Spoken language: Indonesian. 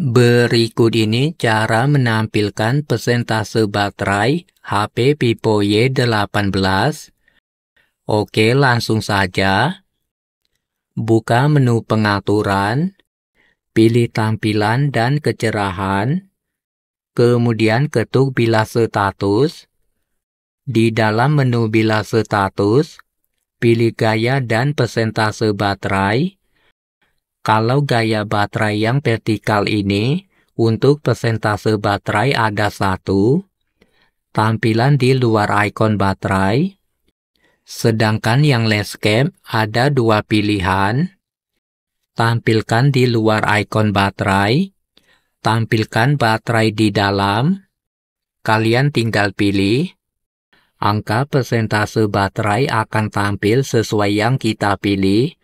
Berikut ini cara menampilkan persentase baterai HP Vivo Y18. Oke, langsung saja. Buka menu pengaturan, pilih tampilan dan kecerahan, kemudian ketuk bila status. Di dalam menu bila status, pilih gaya dan persentase baterai, kalau gaya baterai yang vertikal ini, untuk persentase baterai ada satu, tampilan di luar ikon baterai, sedangkan yang landscape ada dua pilihan, tampilkan di luar ikon baterai, tampilkan baterai di dalam, kalian tinggal pilih, angka persentase baterai akan tampil sesuai yang kita pilih,